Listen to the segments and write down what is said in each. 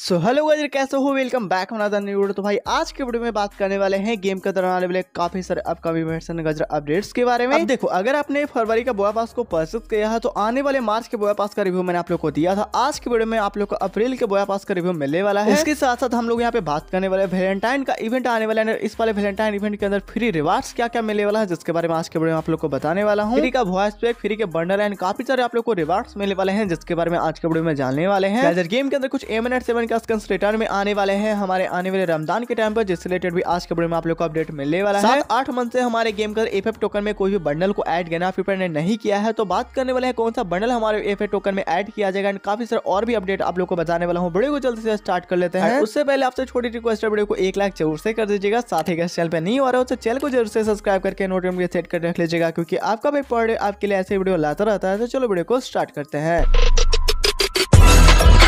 So hello guys कैसे हो welcome back हमारा न्यू वीडियो तो भाई आज के वीडियो में बात करने वाले हैं गेम के दौरान आने वाले काफी सारे अपकमिंग इवेंट्स एंड गजरा अपडेट्स के बारे में अब देखो अगर आपने फरवरी का बोया पास को परचेस किया है तो आने वाले मार्च के बोया पास का रिव्यू मैंने आप लोग को दिया था आज के वीडियो में आप लोग को अप्रैल के बोया पास का रिव्यू मिलने वाला है इसके साथ साथ हम लोग यहाँ पे बात करने वाले वेलेंटाइन का इवेंट आने वाला है इस वाले वेलेंटाइन इवेंट के अंदर फ्री रिवार्ड्स क्या क्या मिलने वाला है जिसके बारे में आज के वीडियो में आप लोग को बताने वाला हूँ फ्री का वॉइस पैक फ्री के बर्नर एंड काफी सारे आप लोग को रिवार्ड्स मिलने वाले हैं जिसके बारे में आज के वीडियो में जानने वाले हैं गेम के अंदर कुछ एम एट सेवन कंस रिटर्न में आने वाले हैं हमारे आने वाले रमजान के टाइम पर जिस रिलेटेड भी आज के बड़े में आप लोग को अपडेट मिलने वाला है आठ मंथ से हमारे गेम का एफ टोकन में कोई भी बंडल को एड गना फिर ने नहीं किया है तो बात करने वाले हैं कौन सा बंडल हमारे एफ टोकन में एड किया जाएगा एंड काफी सारे और भी अपडेट आप लोग को बताने वाला हूँ बड़े को जल्दी से स्टार्ट कर लेते हैं उससे पहले आपसे छोटी रिक्वेस्ट है बड़े को एक लाख जरूर से कर दीजिएगा साथ ही चैनल पर नहीं हो रहा हो तो चैनल को जरूर से सब्सक्राइब करके नोटिफिकेशन सेट कर रख लीजिएगा क्योंकि आपका भी पर आपके लिए ऐसे वीडियो लाता रहता है तो चलो वीडियो को स्टार्ट करते हैं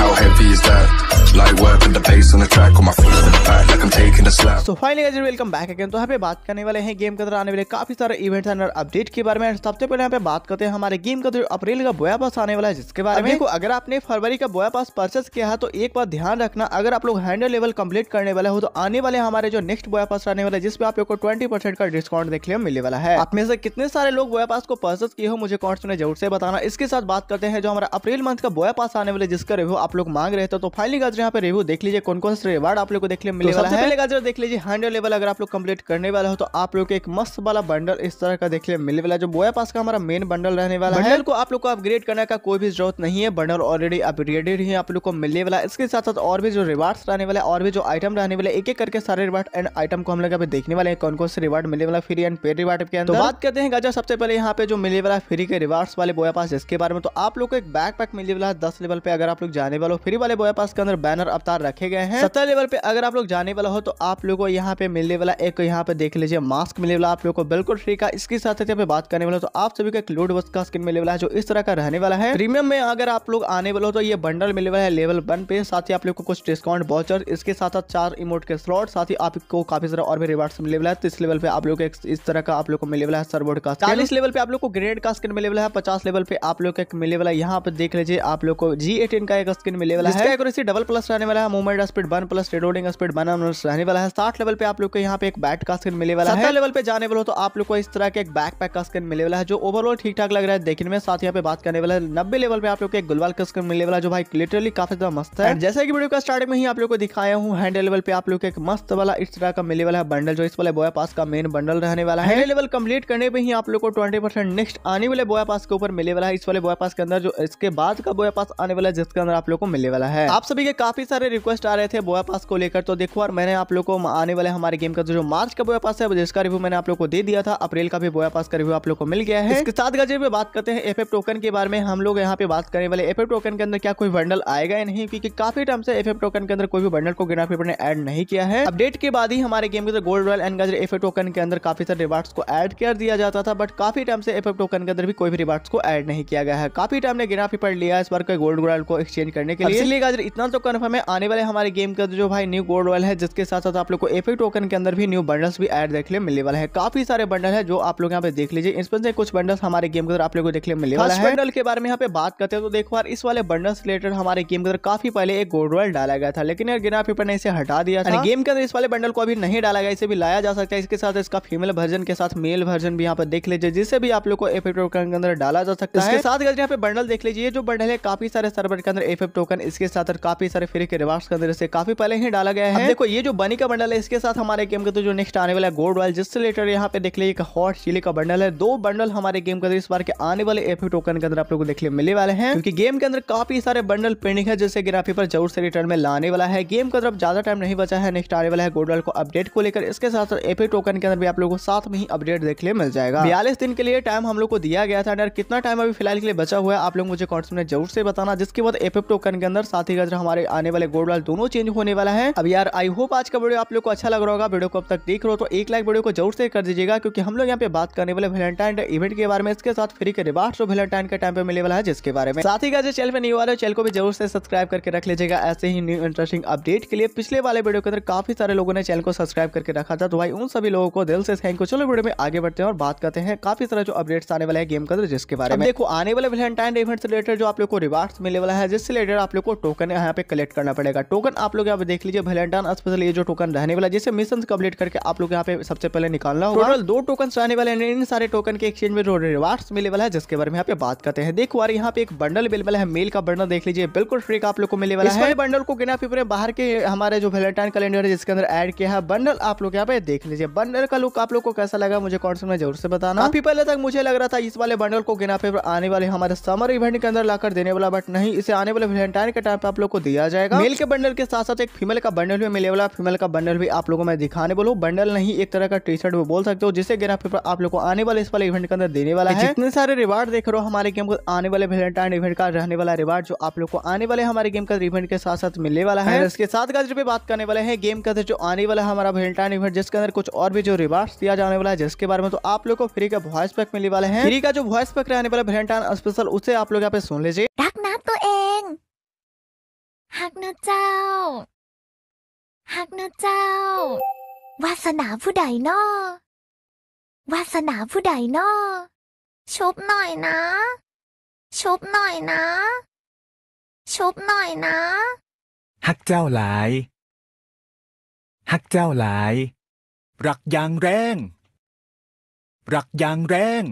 How heavy is that? तो फाइनली with the bass तो यहाँ पे बात करने वाले हैं गेम के अंदर आने वाले काफी सारे इवेंट्स और अपडेट के बारे में सबसे पहले यहाँ पे बात करते हैं हमारे गेम का जो अप्रैल का बोया पास आने वाला है जिसके बारे में देखो अगर आपने फरवरी का बोया पास परचेस किया है तो एक बार ध्यान रखना अगर आप लोग हंड्रेड लेवल कंप्लीट करने वाले हो तो आने वाले हमारे जो नेक्स्ट बोया पास आने वाला है जिसपे आप लोग को ट्वेंटी का डिस्काउंट देखने मिलने वाला है आप में से कितने सारे लोग बोया पास को परचेस किए हो मुझे कॉन्ट्स में जरूर से बताना इसके साथ बात करते हैं जो हमारा अप्रैल मंथ का बोया पास आने वाले जिसका रिव्यू आप लोग मांग रहे थे तो फाइनली यहाँ पे रिव्यू देख लीजिए कौन कौन से रिवार्ड आप लोग को देखने मिले तो वाला है पहले देख लीजिए हंड्रेड लेवल अगर आप लोग कंप्लीट करने वाला हो तो आप लोग एक मस्त वाला बंडल इस तरह का देखने मिलने वाला जो बोया पास का हमारा मेन बंडल रहने वाला है बंडल को आप लोग को अपग्रेड करने का कोई भी जरूरत नहीं है बंडल ऑलरेडी अपग्रेडेड ही आप लोग को मिलने वाला इसके साथ साथ और भी जो रिवार्ड रहने वाले और भी जो आइटम रहने वाले एक एक करके सारे रिवार्ड एंड आइटम को हम लोग अभी देखने वाले हैं कौन कौन से रिवार्ड मिलने वाला फ्री एंड पेड रिवार्ड के तो अंदर बात करते हैं गाजा सबसे पहले यहाँ पे जो मिलने वाला फ्री के रिवार्ड्स वाले बोया पास इसके बारे में तो आप लोग को एक बैक पैक मिलने वाला है दस लेवल पे अगर आप लोग जाने वाले हो फ्री वाले बोया पास के अंदर बैनर अवतार रखे गए हैं सत्रह लेवल पे अगर आप लोग जाने वाला हो तो आप लोगों को यहाँ पे मिलने वाला एक यहाँ पे देख लीजिए मास्क मिलने वाला आप लोग को बिल्कुल फ्री का इसके साथ साथ बात करने वाला तो आप सभी का एक लूड वस्त का स्किन मिलने वाला है जो इस तरह का रहने वाला है प्रीमियम में अगर आप लोग आने वाले हो तो ये बंडल मिलने वाला है लेवल वन पे साथ ही आप लोग को कुछ डिस्काउंट बॉचर इसके साथ साथ चार इमोट के स्लॉट साथ ही आपको काफी सारा और भी रिवार्ड मिलने वाला है तो इस लेवल पे आप लोग इस तरह का आप लोग को मिलने वाला है सरबोर्ड का चालीस लेवल पे आप लोग को ग्रेनेड का स्किन मिलने वाला है पचास लेवल पे आप लोग एक मिलने वाला यहाँ पे देख लीजिए आप लोग को जी एटीन का एक स्किन मिलने वाला है डबल प्लस प्लस रहने वाला है movement speed one plus reloading speed one plus रहने वाला है साठ लेवल पे आप लोग को यहाँ पे एक बैट का स्क्रीन मिले वाला है लेवल पे जाने वाले तो आप लोग को इस तरह के एक बैक पैक का स्क्रीन मिले वाला है जो ओवरऑल ठीक ठाक लग रहा है देखने में साथ यहाँ पे बात करने वाला है नब्बे लेवल पे आप लोग को एक गुलवाल का स्क्रीन मिले वाला जो भाई लिटरली काफी ज्यादा मस्त है जैसे कि वीडियो का स्टार्टिंग में ही आप लोग को दिखाया हूँ हैंड लेवल पे आप लोग एक मस्त वाला इस तरह का मिले वाला है बंडल जो इस वाले बोया पास का मेन बंडल रहने वाला है लेवल कंप्लीट करने पर ही आप लोग को ट्वेंटी नेक्स्ट आने वाले बोया पास के ऊपर मिले वाला है इस वाले बोया पास के अंदर जो इसके बाद का बोया पास आने वाला है जिसके अंदर आप लोग को मिले वाला है आप सभी के काफ़ी सारे रिक्वेस्ट आ रहे थे बोया पास को लेकर तो देखो और मैंने आप लोग को आने वाले हमारे गेम का जो मार्च का बोया पास है जिसका रिव्यू मैंने आप लोग को दे दिया था अप्रैल का भी बोया पास का रिव्यू आप लोग को मिल गया है इसके साथ गजे बात करते हैं एफ टोकन के बारे में हम लोग यहाँ पे बात करने वाले एफ टोकन के अंदर क्या कोई बंडल आएगा या नहीं क्योंकि काफी टाइम से एफ टोकन के अंदर कोई भी बंडल को गिना पेपर ने एड नहीं किया है अपडेट के बाद ही हमारे गेम के अंदर गोल्ड रॉयल एंड गजर एफ टोकन के अंदर काफी सारे रिवार्ड्स को एड कर दिया जाता था बट काफी टाइम से एफ टोकन के अंदर भी कोई भी रिवार्ड्स को एड नहीं किया गया है काफी टाइम ने गिना पेपर लिया इस बार गोल्ड रॉयल को एक्सचेंज करने के लिए इसलिए इतना तो कन्फर्म तरफ हमें आने वाले हमारे गेम का जो भाई न्यू गोल्ड वाला है जिसके साथ साथ आप लोग को एफे टोकन के अंदर भी न्यू बंडल्स भी एड देख ले मिलने वाला है काफी सारे बंडल है जो आप लोग यहाँ पे देख लीजिए इसमें से कुछ बंडल्स हमारे गेम के अंदर आप लोग को देख ले मिलने वाला है बंडल के बारे में यहाँ पे बात करते हैं तो देखो यार इस वाले बंडल रिलेटेड हमारे गेम के अंदर काफी पहले एक गोल्ड रॉयल डाला गया था लेकिन यार गिना पेपर ने इसे हटा दिया था गेम के अंदर इस वाले बंडल को अभी नहीं डाला गया इसे भी लाया जा सकता है इसके साथ इसका फीमेल वर्जन के साथ मेल वर्जन भी यहाँ पर देख लीजिए जिसे भी आप लोग को एफ टोकन के अंदर डाला जा सकता है साथ यहाँ पे बंडल देख लीजिए जो बंडल है काफी सारे सर्वर के अंदर एफ टोकन इसके साथ काफी सारे फिर के रिवार्ड्स के अंदर से काफी पहले ही डाला गया है देखो ये जो बनी का बंडल है इसके साथ हमारे गेम के तो जो नेक्स्ट आने वाला है गोल्ड रॉयल जिससे रिलेटेड यहाँ पे देख लीजिए हॉट चिली का बंडल है दो बंडल हमारे गेम के अंदर इस बार के आने वाले एफ टोकन के अंदर आप लोग लिया मिलने वाले हैं क्योंकि गेम के अंदर काफी सारे बंडल पेंडिंग है जैसे ग्राफी पर जरूर से रिटर्न में लाने वाला है गेम के अंदर ज्यादा टाइम नहीं बचा है नेक्स्ट आने वाला है गोल्ड रॉयल को अपडेट को लेकर इसके साथ एफ टोकन के अंदर भी आप लोग को साथ में ही अपडेट देखने मिल जाएगा बयालीस दिन के लिए टाइम हम लोग को दिया गया था कितना टाइम अभी फिलहाल के लिए बचा हुआ है आप लोग मुझे कॉन्ट्स में जरूर से बताना जिसके बाद एफ टोकन के अंदर साथ ही हमारे आने वाले गोल्ड वाल दोनों चेंज होने वाला है अब यार आई होप आज का वीडियो आप लोग को अच्छा लग रहा होगा वीडियो को अब तक देख रहे हो तो एक लाइक वीडियो को जरूर से कर दीजिएगा क्योंकि हम लोग यहाँ पे बात करने वाले वेलेंटाइन इवेंट के बारे में इसके साथ फ्री के रिवार्ड जो वेलेंटाइन के टाइम पे मिले वाला है जिसके बारे में साथ ही का जो चैनल पे नहीं हुआ चैनल को भी जरूर से सब्सक्राइब करके रख लीजिएगा ऐसे ही न्यू इंटरेस्टिंग अपडेट के लिए पिछले वाले वीडियो के अंदर काफी सारे लोगों ने चैनल को सब्सक्राइब करके रखा था तो भाई उन सभी लोगों को दिल से थैंक यू चलो वीडियो में आगे बढ़ते हैं और बात करते हैं काफी सारे जो अपडेट्स आने वाले है गेम के अंदर जिसके बारे में देखो आने वाले वेलेंटाइन इवेंट से रिलेटेड जो आप लोग को रिवार्ड मिले वाला है जिससे रिलेटेड आप लोग को टोकन यहाँ पे कलेक्ट करना पड़ेगा टोकन आप लोग यहाँ पे देख लीजिए वेलेंटाइन स्पेशल ये जो टोकन रहने वाला जिसे मिशन कम्प्लीट करके आप लोग यहाँ पे सबसे पहले निकालना होगा दो टोकन रहने वाले इन सारे टोकन के एक्सचेंज में जो रिवार्ड्स मिले वाला है जिसके बारे में यहाँ पे बात करते हैं देखो यार यहाँ पे एक बंडल मिल वाला है मेल का बंडल देख लीजिए बिल्कुल फ्री आप लोग को मिले वाला है बंडल को गिना फिर बाहर के हमारे जो वेलेंटाइन कैलेंडर है जिसके अंदर एड किया है बंडल आप लोग यहाँ पे देख लीजिए बंडल का लुक आप लोग को कैसा लगा मुझे कौन में जरूर से बताना अभी पहले तक मुझे लग रहा था इस वाले बंडल को गिना पे आने वाले हमारे समर इवेंट के अंदर लाकर देने वाला बट नहीं इसे आने वाले वेलेंटाइन के टाइम पे आप लोग को दिया जाएगा मेल के बंडल के साथ साथ एक फीमेल का बंडल भी मिलेगा फीमेल का बंडल भी आप लोगों में दिखाने बोलो बंडल नहीं एक तरह का टी शर्ट में बोल सकते हो जिसे गिरा पेपर आप लोग को आने वाले इस वाले इवेंट के अंदर देने वाला तो है इतने सारे रिवार्ड देख रहे हो हमारे गेम को आने वाले वेलेंटाइन इवेंट का रहने वाला रिवार्ड जो आप लोग को आने वाले हमारे गेम का इवेंट के साथ साथ मिलने वाला है इसके साथ गाजर पे बात करने वाले हैं गेम अंदर जो आने वाला हमारा वेलेंटाइन इवेंट जिसके अंदर कुछ और भी जो रिवार्ड दिया जाने वाला है जिसके बारे में तो आप लोग को फ्री का वॉइस पैक मिलने वाले हैं फ्री का जो वॉइस पैक रहने वाला वेलेंटाइन स्पेशल उसे आप लोग यहाँ पे सुन लीजिए ฮักนะเจ้า ฮักนะเจ้า วาสนาผู้ใดนอวาสนาผู้ใดนอชบหน่อยนะ ชบหน่อยนะชบหน่อยนะ ฮักเจ้าหลาย ฮักเจ้าหลาย รักอย่างแรง รักอย่างแรง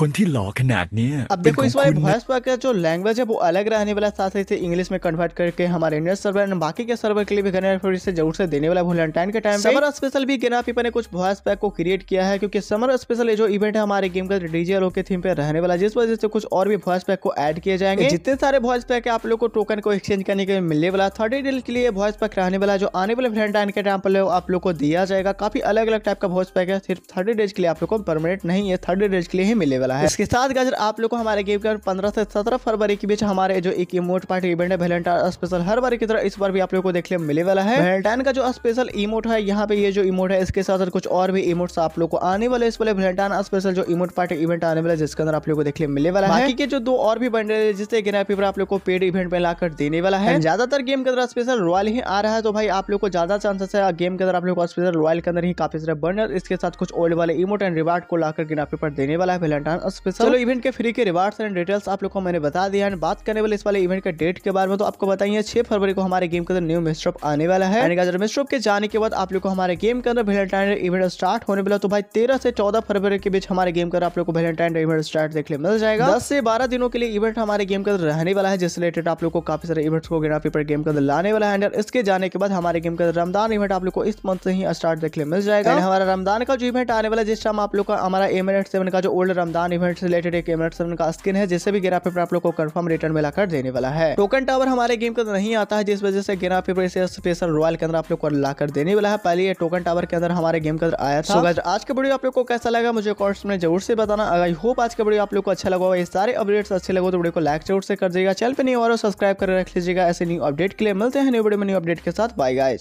अब देखो इस वाले वॉइस पर का जो लैंग्वेज है वो अलग रहने वाला साथ ही इंग्लिश में कन्वर्ट करके हमारे इंडियन सर्वर बाकी के सर्वर के लिए भी गनर फिर इसे जरूर से देने वाला वैलेंटाइन के टाइम समर स्पेशल भी गेना पीपा ने कुछ वॉइस पैक को क्रिएट किया है क्योंकि समर स्पेशल ये जो इवेंट है हमारे गेम का डीजे के थीम पे रहने वाला जिस वजह से कुछ और भी वॉइस पैक को एड किए जाएंगे जितने सारे वॉइस पैक आप लोग को टोकन को एक्सचेंज करने के लिए मिलने वाला थर्टी डेज के लिए वॉइस पैक रहने वाला जो आने वाले वैलेंटाइन के टाइम पर आप लोग को दिया जाएगा काफी अलग अलग टाइप का वॉइस पैक है सिर्फ थर्टी डेज के लिए आप लोग को परमानेंट नहीं है थर्टी डेज के लिए ही मिलेगा वाला है इसके साथ गाजर आप लोग को हमारे गेम कर पंद्रह से सत्रह फरवरी के बीच हमारे जो एक इमोट पार्टी इवेंट है स्पेशल हर बार की तरह इस बार भी आप लोग को देखने मिले वाला है वेलेंटाइन का जो स्पेशल इमोट है यहाँ पे ये जो इमोट है इसके साथ कुछ और भी इमोट्स आप लोग को आने वाले इस वाले वेलेंटाइन स्पेशल जो इमोट पार्टी इवेंट आने वाला है जिसके अंदर आप लोग को देखने मिले वाला है बाकी के जो दो और भी बंडल जिससे गिना पेपर आप लोग को पेड इवेंट में लाकर देने वाला है ज्यादातर गेम के अंदर स्पेशल रॉयल ही आ रहा है तो भाई आप लोग को ज्यादा चांसेस है गेम के अंदर आप लोग को स्पेशल रॉयल के अंदर ही काफी सारे बंडल इसके साथ कुछ ओल्ड वाले इमोट एंड रिवार्ड को लाकर गिना पेपर देने वाला है निशान स्पेशल चलो इवेंट के फ्री के रिवार्ड्स एंड डिटेल्स आप लोग को मैंने बता दिया एंड बात करने वाले इस वाले इवेंट के डेट के बारे में तो आपको बताइए छह फरवरी को हमारे गेम के अंदर न्यू मिस्ट्रप आने वाला है एंड के जाने के बाद आप लोग को हमारे गेम के अंदर वेलेंटाइन इवेंट स्टार्ट होने वाला तो भाई तेरह से चौदह फरवरी के बीच हमारे गेम का आप लोग को वेलेंटाइन इवेंट स्टार्ट देखने मिल जाएगा दस से बारह दिनों के लिए इवेंट हमारे गेम के अंदर रहने वाला है जिस रिलेटेड आप लोग को काफी सारे इवेंट्स को गेना पेपर गेम के अंदर लाने वाला है एंड इसके जाने के बाद हमारे गेम के अंदर रमदान इवेंट आप लोग को इस मंथ से ही स्टार्ट देखने मिल जाएगा हमारा रमदान का जो इवेंट आने वाला जिस टाइम आप लोग का हमारा एम सेवन का जो ओल्ड रमदान रमजान इवेंट से रिलेटेड एक एमरेट सेवन का स्किन है जिसे भी गेरा पेपर आप लोग को कंफर्म रिटर्न में लाकर देने वाला है टोकन टावर हमारे गेम के अंदर नहीं आता है जिस वजह से गेरा पेपर इसे स्पेशल रॉयल के अंदर आप लोग को लाकर देने वाला है पहले ये टोकन टावर के अंदर हमारे गेम के अंदर आया था आज का वीडियो आप लोग को कैसा लगा मुझे कॉर्स में जरूर से बताना अगर आई होप आज का वीडियो आप लोग को अच्छा लगा ये सारे अपडेट अच्छे लगे तो वीडियो को लाइक जरूर से कर दीजिएगा चैनल पर नहीं और सब्सक्राइब कर रख लीजिएगा ऐसे न्यू अपडेट के लिए मिलते हैं न्यू वीडियो में न्यू अपडेट के साथ बाय गाइज